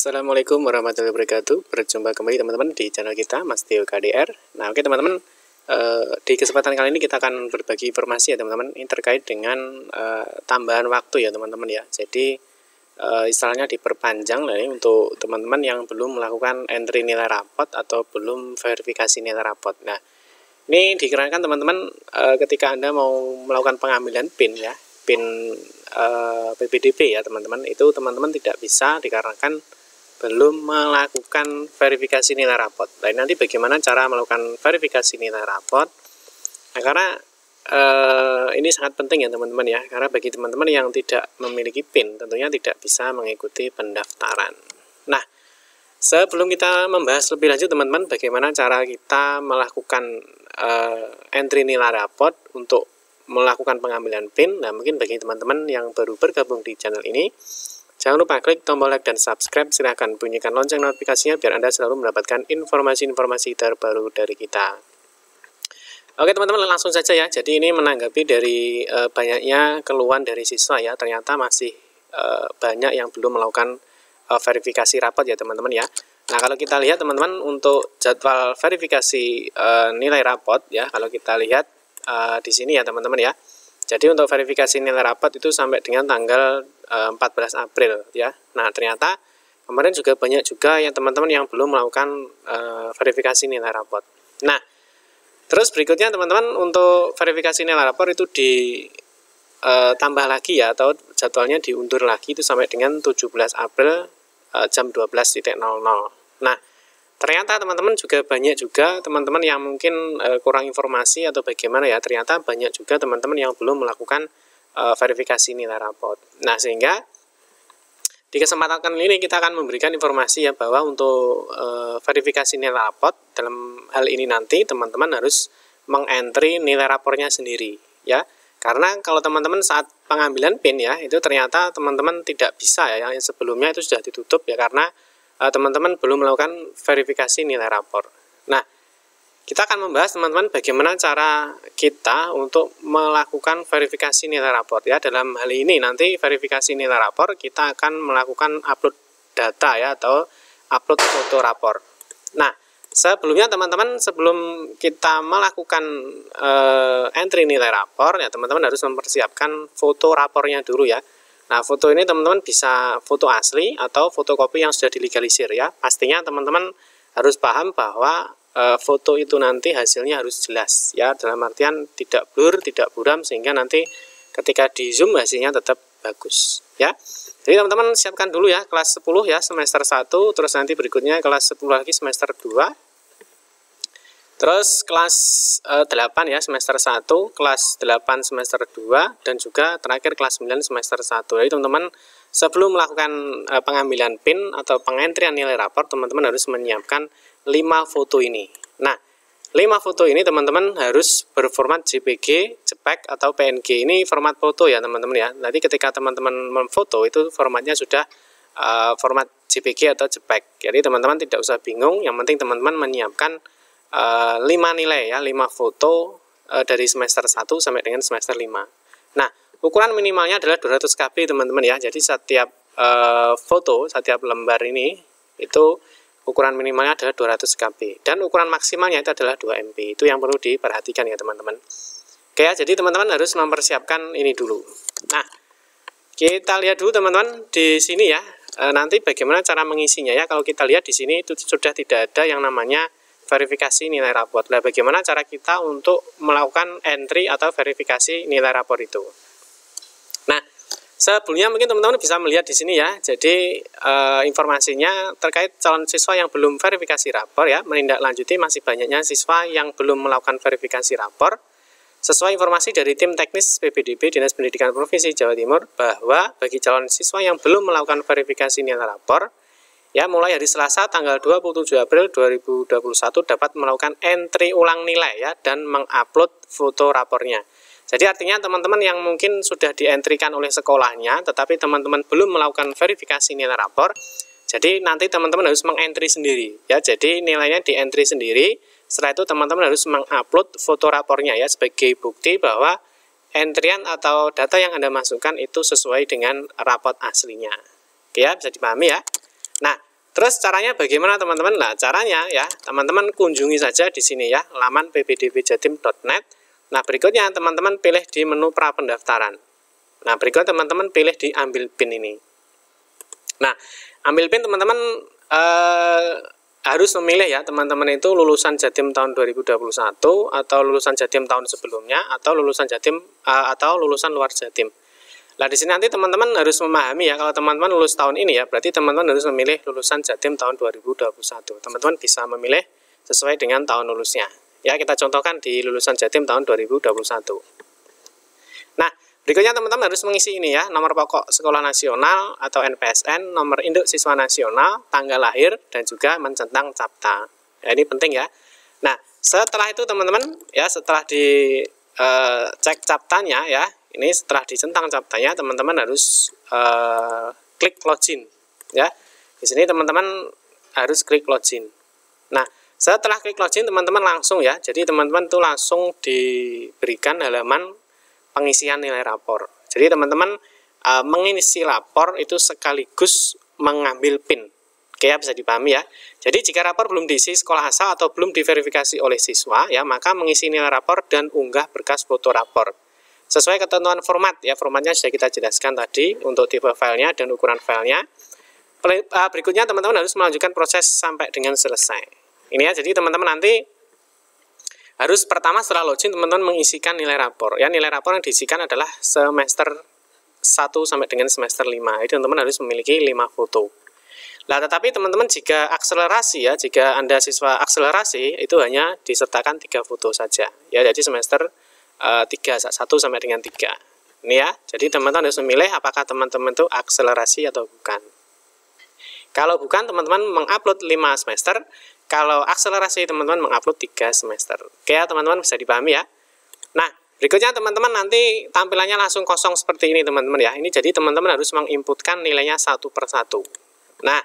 Assalamualaikum warahmatullahi wabarakatuh. Berjumpa kembali teman-teman di channel kita Mas Tio KDR. Nah, oke teman-teman, uh, di kesempatan kali ini kita akan berbagi informasi ya teman-teman ini terkait dengan uh, tambahan waktu ya teman-teman ya. Jadi uh, istilahnya diperpanjang lah ini ya untuk teman-teman yang belum melakukan entry nilai rapot atau belum verifikasi nilai rapot. Nah, ini dikarenakan teman-teman ketika Anda mau melakukan pengambilan PIN ya, PIN PPDB ya teman-teman, itu teman-teman tidak bisa dikarenakan belum melakukan verifikasi nilai rapot. Nah, nanti bagaimana cara melakukan verifikasi nilai rapot? Nah, karena eh, ini sangat penting ya teman-teman ya, karena bagi teman-teman yang tidak memiliki PIN tentunya tidak bisa mengikuti pendaftaran. Nah, sebelum kita membahas lebih lanjut teman-teman bagaimana cara kita melakukan eh, entry nilai rapot untuk melakukan pengambilan PIN. Nah, mungkin bagi teman-teman yang baru bergabung di channel ini Jangan lupa klik tombol like dan subscribe. Silahkan bunyikan lonceng notifikasinya biar Anda selalu mendapatkan informasi-informasi terbaru dari kita. Oke teman-teman langsung saja ya. Jadi ini menanggapi dari e, banyaknya keluhan dari siswa ya. Ternyata masih e, banyak yang belum melakukan e, verifikasi rapat ya teman-teman ya. Nah kalau kita lihat teman-teman untuk jadwal verifikasi e, nilai rapot ya. Kalau kita lihat e, di sini ya teman-teman ya. Jadi untuk verifikasi nilai rapat itu sampai dengan tanggal 14 eh, April ya. Nah, ternyata kemarin juga banyak juga yang teman-teman yang belum melakukan eh, verifikasi nilai rapor. Nah, terus berikutnya teman-teman untuk verifikasi nilai rapor itu ditambah eh, lagi ya atau jadwalnya diundur lagi itu sampai dengan 17 April jam 12.00. Nah, ternyata teman-teman juga banyak juga teman-teman yang mungkin uh, kurang informasi atau bagaimana ya ternyata banyak juga teman-teman yang belum melakukan uh, verifikasi nilai rapot. Nah, sehingga di kesempatan kali ini kita akan memberikan informasi ya bahwa untuk uh, verifikasi nilai raport dalam hal ini nanti teman-teman harus mengentry nilai rapornya sendiri ya. Karena kalau teman-teman saat pengambilan PIN ya itu ternyata teman-teman tidak bisa ya yang sebelumnya itu sudah ditutup ya karena eh, teman-teman belum melakukan verifikasi nilai rapor. Nah, kita akan membahas teman-teman bagaimana cara kita untuk melakukan verifikasi nilai rapor ya. Dalam hal ini nanti verifikasi nilai rapor kita akan melakukan upload data ya atau upload foto rapor. Nah, sebelumnya teman-teman sebelum kita melakukan e, entry nilai rapor ya teman-teman harus mempersiapkan foto rapornya dulu ya. Nah, foto ini teman-teman bisa foto asli atau fotokopi yang sudah dilegalisir ya. Pastinya teman-teman harus paham bahwa Eh, foto itu nanti hasilnya harus jelas ya dalam artian tidak blur, tidak buram sehingga nanti ketika di zoom hasilnya tetap bagus ya. Jadi teman-teman siapkan dulu ya kelas 10 ya semester 1 terus nanti berikutnya kelas 10 lagi semester 2. Terus kelas e, eh, 8 ya semester 1, kelas 8 semester 2 dan juga terakhir kelas 9 semester 1. Jadi teman-teman sebelum melakukan eh, pengambilan PIN atau pengentrian nilai rapor teman-teman harus menyiapkan 5 foto ini. Nah, 5 foto ini teman-teman harus berformat JPG, JPEG atau PNG. Ini format foto ya teman-teman ya. Nanti ketika teman-teman memfoto itu formatnya sudah uh, format JPG atau JPEG. Jadi teman-teman tidak usah bingung, yang penting teman-teman menyiapkan uh, eh, 5 nilai ya, 5 foto uh, dari semester 1 sampai dengan semester 5. Nah, ukuran minimalnya adalah 200 KB teman-teman ya. Jadi setiap uh, foto, setiap lembar ini itu ukuran minimalnya adalah 200 KB dan ukuran maksimalnya itu adalah 2 MP itu yang perlu diperhatikan ya teman-teman oke ya jadi teman-teman harus mempersiapkan ini dulu nah kita lihat dulu teman-teman di sini ya e, nanti bagaimana cara mengisinya ya kalau kita lihat di sini itu sudah tidak ada yang namanya verifikasi nilai rapor nah bagaimana cara kita untuk melakukan entry atau verifikasi nilai rapor itu nah Sebelumnya mungkin teman-teman bisa melihat di sini ya. Jadi e, informasinya terkait calon siswa yang belum verifikasi rapor ya, menindaklanjuti masih banyaknya siswa yang belum melakukan verifikasi rapor. Sesuai informasi dari tim teknis PPDB Dinas Pendidikan Provinsi Jawa Timur bahwa bagi calon siswa yang belum melakukan verifikasi nilai rapor ya mulai hari Selasa tanggal 27 April 2021 dapat melakukan entry ulang nilai ya dan mengupload foto rapornya. Jadi artinya teman-teman yang mungkin sudah dientrikan oleh sekolahnya, tetapi teman-teman belum melakukan verifikasi nilai rapor, jadi nanti teman-teman harus mengentry sendiri. Ya, jadi nilainya dientry sendiri. Setelah itu teman-teman harus mengupload foto rapornya ya sebagai bukti bahwa entrian atau data yang Anda masukkan itu sesuai dengan rapot aslinya. Oke ya, bisa dipahami ya. Nah, terus caranya bagaimana teman-teman? Nah, caranya ya, teman-teman kunjungi saja di sini ya, laman ppdbjatim.net Nah, berikutnya teman-teman pilih di menu pra pendaftaran. Nah, berikutnya teman-teman pilih di ambil PIN ini. Nah, ambil PIN teman-teman eh, harus memilih ya teman-teman itu lulusan Jatim tahun 2021 atau lulusan Jatim tahun sebelumnya atau lulusan Jatim eh, atau lulusan luar Jatim. Nah, di sini nanti teman-teman harus memahami ya kalau teman-teman lulus tahun ini ya, berarti teman-teman harus memilih lulusan Jatim tahun 2021. Teman-teman bisa memilih sesuai dengan tahun lulusnya. Ya, kita contohkan di lulusan Jatim tahun 2021. Nah, berikutnya teman-teman harus mengisi ini ya, nomor pokok sekolah nasional atau NPSN, nomor induk siswa nasional, tanggal lahir, dan juga mencentang capta. Ya, ini penting ya. Nah, setelah itu teman-teman, ya setelah di e, cek captanya ya, ini setelah dicentang captanya, teman-teman harus e, klik login ya. Di sini teman-teman harus klik login. Nah, setelah klik login teman-teman langsung ya. Jadi teman-teman tuh langsung diberikan halaman pengisian nilai rapor. Jadi teman-teman e, mengisi rapor itu sekaligus mengambil PIN. Oke ya, bisa dipahami ya. Jadi jika rapor belum diisi sekolah asal atau belum diverifikasi oleh siswa ya, maka mengisi nilai rapor dan unggah berkas foto rapor. Sesuai ketentuan format ya, formatnya sudah kita jelaskan tadi untuk tipe filenya dan ukuran filenya. Eh, berikutnya teman-teman harus melanjutkan proses sampai dengan selesai. Ini ya, jadi teman-teman nanti harus pertama setelah login teman-teman mengisikan nilai rapor. Ya, nilai rapor yang diisikan adalah semester 1 sampai dengan semester 5. itu teman-teman harus memiliki 5 foto. Nah, tetapi teman-teman jika akselerasi ya, jika Anda siswa akselerasi itu hanya disertakan 3 foto saja. Ya, jadi semester uh, 3 1 sampai dengan 3. Ini ya. Jadi teman-teman harus memilih apakah teman-teman itu akselerasi atau bukan. Kalau bukan teman-teman mengupload 5 semester, kalau akselerasi teman-teman mengupload 3 semester. Oke ya, teman-teman bisa dipahami ya. Nah, berikutnya teman-teman nanti tampilannya langsung kosong seperti ini teman-teman ya. Ini jadi teman-teman harus menginputkan nilainya satu per satu. Nah,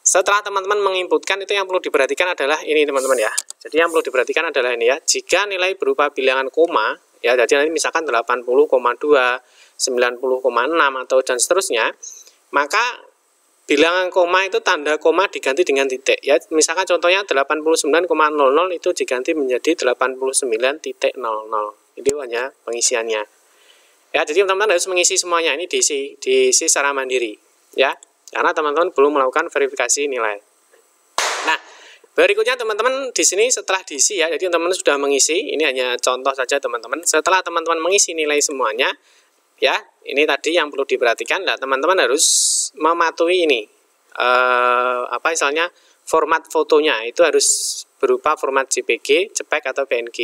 setelah teman-teman menginputkan itu yang perlu diperhatikan adalah ini teman-teman ya. Jadi yang perlu diperhatikan adalah ini ya. Jika nilai berupa bilangan koma ya, jadi nanti misalkan 80,2, 90,6 atau dan seterusnya, maka bilangan koma itu tanda koma diganti dengan titik ya misalkan contohnya 89,00 itu diganti menjadi 89.00 itu hanya pengisiannya ya jadi teman-teman harus mengisi semuanya ini diisi diisi secara mandiri ya karena teman-teman belum melakukan verifikasi nilai nah berikutnya teman-teman di sini setelah diisi ya jadi teman-teman sudah mengisi ini hanya contoh saja teman-teman setelah teman-teman mengisi nilai semuanya ya ini tadi yang perlu diperhatikan lah teman-teman harus mematuhi ini uh, apa misalnya format fotonya itu harus berupa format JPG, JPEG atau PNG.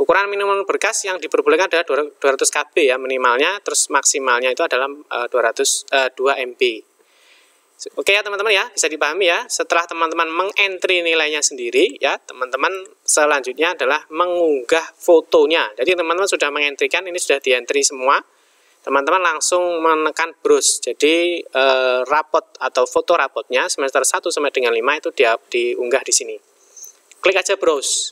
Ukuran minimum berkas yang diperbolehkan adalah 200 KB ya minimalnya, terus maksimalnya itu adalah uh, 200 uh, 2 MB. Oke ya teman-teman ya, bisa dipahami ya. Setelah teman-teman mengentry nilainya sendiri ya, teman-teman selanjutnya adalah mengunggah fotonya. Jadi teman-teman sudah mengentrikan, ini sudah dientry semua teman-teman langsung menekan browse. Jadi e, rapot atau foto rapotnya semester 1 sampai dengan 5 itu dia diunggah di sini. Klik aja browse.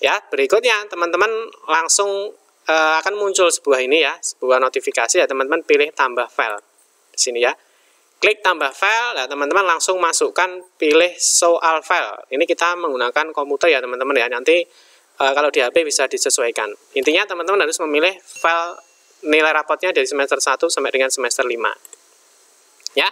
Ya, berikutnya teman-teman langsung e, akan muncul sebuah ini ya, sebuah notifikasi ya teman-teman pilih tambah file. Di sini ya. Klik tambah file, ya teman-teman langsung masukkan pilih soal file. Ini kita menggunakan komputer ya teman-teman ya. Nanti eh, kalau di HP bisa disesuaikan. Intinya teman-teman harus memilih file nilai rapotnya dari semester 1 sampai dengan semester 5. Ya.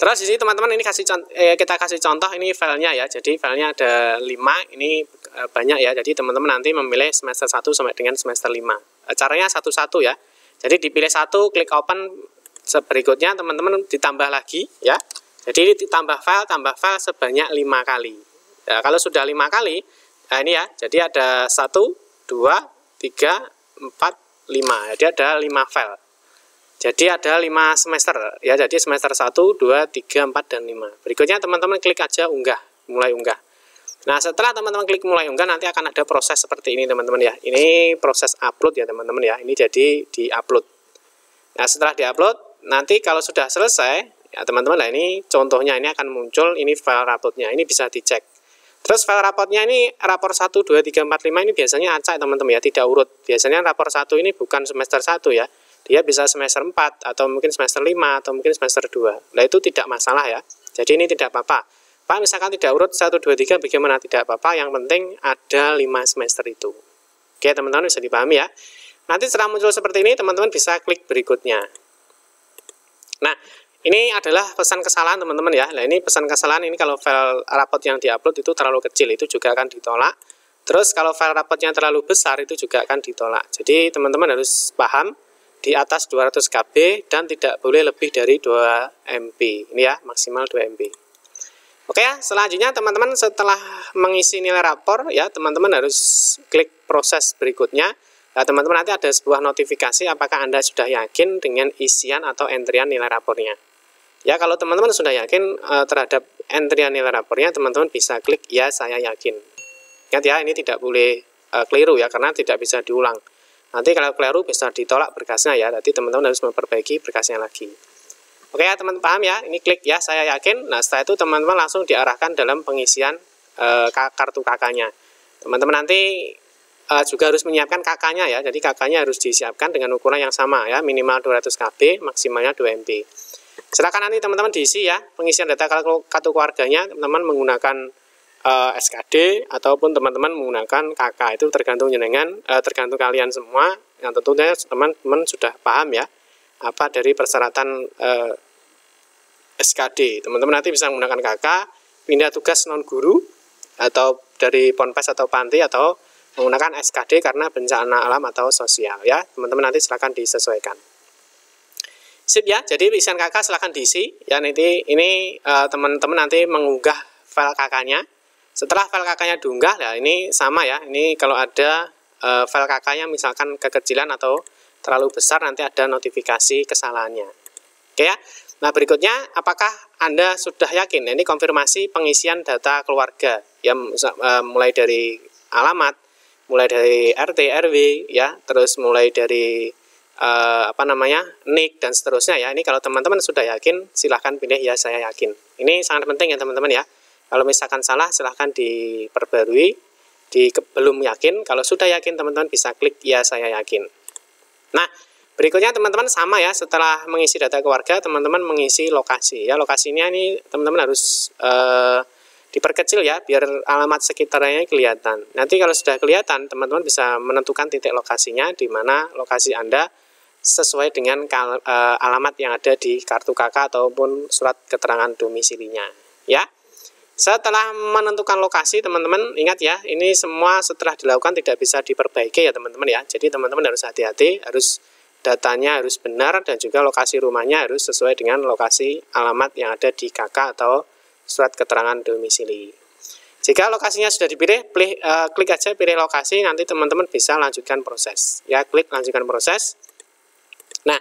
Terus di sini teman-teman ini kasih contoh, eh, kita kasih contoh ini filenya ya. Jadi filenya ada 5, ini eh, banyak ya. Jadi teman-teman nanti memilih semester 1 sampai dengan semester 5. Eh, Caranya satu-satu ya. Jadi dipilih satu, klik open berikutnya teman-teman ditambah lagi ya. Jadi ditambah file, tambah file sebanyak 5 kali. Ya, kalau sudah 5 kali, nah ini ya. Jadi ada 1, 2, 3, 4, 5 jadi ada 5 file jadi ada 5 semester ya jadi semester 1 2 3 4 dan 5 berikutnya teman-teman klik aja unggah mulai unggah nah setelah teman-teman klik mulai unggah nanti akan ada proses seperti ini teman-teman ya ini proses upload ya teman-teman ya ini jadi di upload nah setelah di upload nanti kalau sudah selesai ya teman-teman nah ini contohnya ini akan muncul ini file uploadnya ini bisa dicek Terus file raportnya ini rapor 1, 2, 3, 4, 5 ini biasanya acak teman-teman ya, tidak urut. Biasanya rapor 1 ini bukan semester 1 ya, dia bisa semester 4 atau mungkin semester 5 atau mungkin semester 2. Nah itu tidak masalah ya, jadi ini tidak apa-apa. Pak misalkan tidak urut 1, 2, 3 bagaimana tidak apa-apa, yang penting ada 5 semester itu. Oke teman-teman bisa dipahami ya. Nanti setelah muncul seperti ini teman-teman bisa klik berikutnya. Nah, ini adalah pesan kesalahan teman-teman ya. Nah ini pesan kesalahan ini kalau file rapot yang diupload itu terlalu kecil itu juga akan ditolak. Terus kalau file rapotnya terlalu besar itu juga akan ditolak. Jadi teman-teman harus paham di atas 200 KB dan tidak boleh lebih dari 2 MB. Ini ya maksimal 2 MB. Oke ya, selanjutnya teman-teman setelah mengisi nilai rapor ya teman-teman harus klik proses berikutnya. Nah, teman-teman nanti ada sebuah notifikasi apakah Anda sudah yakin dengan isian atau entrian nilai rapornya. Ya, kalau teman-teman sudah yakin uh, terhadap entrian nilai rapornya, teman-teman bisa klik ya saya yakin. Ingat ya, ini tidak boleh uh, keliru ya karena tidak bisa diulang. Nanti kalau keliru bisa ditolak berkasnya ya. Nanti teman-teman harus memperbaiki berkasnya lagi. Oke ya, teman-teman paham ya? Ini klik ya saya yakin. Nah, setelah itu teman-teman langsung diarahkan dalam pengisian uh, kartu kakaknya. Teman-teman nanti uh, juga harus menyiapkan kakaknya ya. Jadi kakaknya harus disiapkan dengan ukuran yang sama ya, minimal 200 KB, maksimalnya 2 MB. Silakan nanti teman-teman diisi ya pengisian data kartu keluarganya teman-teman menggunakan uh, eh, SKD ataupun teman-teman menggunakan KK itu tergantung jenengan uh, tergantung kalian semua yang tentunya teman-teman sudah paham ya apa dari persyaratan uh, eh, SKD. Teman-teman nanti bisa menggunakan KK pindah tugas non guru atau dari ponpes atau panti atau menggunakan SKD karena bencana alam atau sosial ya. Teman-teman nanti silakan disesuaikan. Sip ya, jadi isian kakak silahkan diisi. Ya nanti ini eh, teman-teman uh, nanti mengunggah file kakaknya. Setelah file kakaknya diunggah, ya ini sama ya. Ini kalau ada uh, file kakaknya misalkan kekecilan atau terlalu besar nanti ada notifikasi kesalahannya. Oke ya. Nah, berikutnya apakah Anda sudah yakin? Nah, ini konfirmasi pengisian data keluarga ya eh, mulai dari alamat, mulai dari RT RW ya, terus mulai dari uh, apa namanya nick dan seterusnya ya. Ini kalau teman-teman sudah yakin silahkan pilih ya saya yakin. Ini sangat penting ya teman-teman ya. Kalau misalkan salah silahkan diperbarui. Di belum yakin, kalau sudah yakin teman-teman bisa klik ya saya yakin. Nah, Berikutnya teman-teman sama ya setelah mengisi data keluarga teman-teman mengisi lokasi ya lokasinya ini teman-teman harus uh, diperkecil ya biar alamat sekitarnya kelihatan. Nanti kalau sudah kelihatan teman-teman bisa menentukan titik lokasinya di mana lokasi Anda sesuai dengan eh, alamat yang ada di kartu KK ataupun surat keterangan domisilinya ya setelah menentukan lokasi teman-teman ingat ya ini semua setelah dilakukan tidak bisa diperbaiki ya teman-teman ya jadi teman-teman harus hati-hati harus datanya harus benar dan juga lokasi rumahnya harus sesuai dengan lokasi alamat yang ada di KK atau surat keterangan domisili jika lokasinya sudah dipilih, pilih, uh, klik aja pilih lokasi, nanti teman-teman bisa lanjutkan proses. Ya, klik lanjutkan proses. Nah,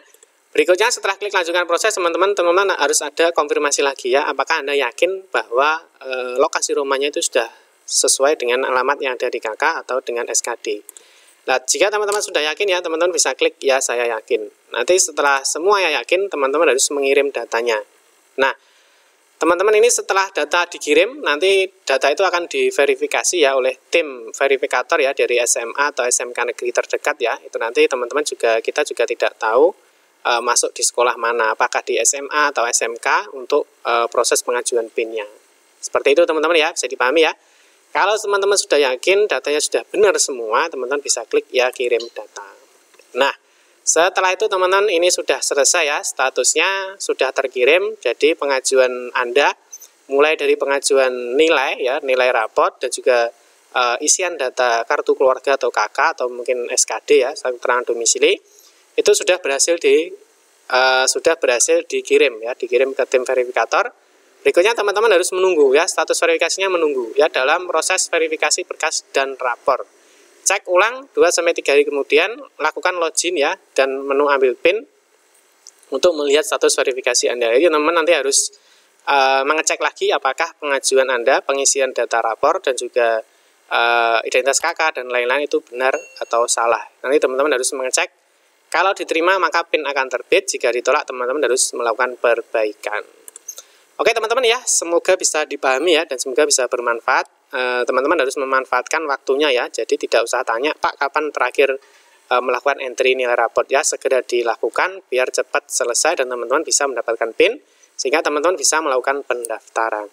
berikutnya setelah klik lanjutkan proses, teman-teman teman-teman harus ada konfirmasi lagi ya, apakah Anda yakin bahwa e, lokasi rumahnya itu sudah sesuai dengan alamat yang ada di KK atau dengan SKD. Nah, jika teman-teman sudah yakin ya, teman-teman bisa klik ya saya yakin. Nanti setelah semua ya yakin, teman-teman harus mengirim datanya. Nah, Teman-teman ini setelah data dikirim, nanti data itu akan diverifikasi ya oleh tim verifikator ya dari SMA atau SMK negeri terdekat ya. Itu nanti teman-teman juga kita juga tidak tahu e, masuk di sekolah mana, apakah di SMA atau SMK untuk e, proses pengajuan PIN-nya. Seperti itu teman-teman ya, bisa dipahami ya. Kalau teman-teman sudah yakin datanya sudah benar semua, teman-teman bisa klik ya kirim data. Nah, setelah itu teman-teman ini sudah selesai ya, statusnya sudah terkirim, jadi pengajuan Anda mulai dari pengajuan nilai ya, nilai raport dan juga e, isian data kartu keluarga atau KK atau mungkin SKD ya, keterangan domisili itu sudah berhasil di e, sudah berhasil dikirim ya, dikirim ke tim verifikator. Berikutnya teman-teman harus menunggu ya, status verifikasinya menunggu ya dalam proses verifikasi berkas dan rapor. Cek ulang 2-3 hari kemudian, lakukan login ya, dan menu ambil PIN untuk melihat status verifikasi Anda. Jadi teman-teman nanti harus uh, mengecek lagi apakah pengajuan Anda, pengisian data rapor, dan juga uh, identitas kakak, dan lain-lain itu benar atau salah. Nanti teman-teman harus mengecek. Kalau diterima, maka PIN akan terbit. Jika ditolak, teman-teman harus melakukan perbaikan. Oke teman-teman ya, semoga bisa dipahami ya dan semoga bisa bermanfaat. Eh, teman-teman harus memanfaatkan waktunya ya. Jadi tidak usah tanya, Pak kapan terakhir eh, melakukan entry nilai raport ya segera dilakukan biar cepat selesai dan teman-teman bisa mendapatkan pin sehingga teman-teman bisa melakukan pendaftaran.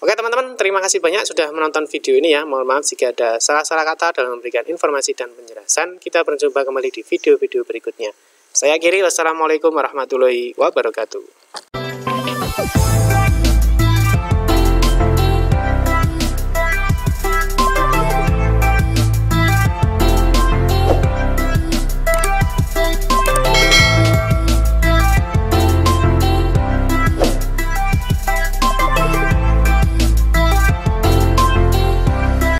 Oke teman-teman, terima kasih banyak sudah menonton video ini ya. Mohon maaf jika ada salah-salah kata dalam memberikan informasi dan penjelasan. Kita berjumpa kembali di video-video berikutnya. Saya Kiri, wassalamualaikum warahmatullahi wabarakatuh.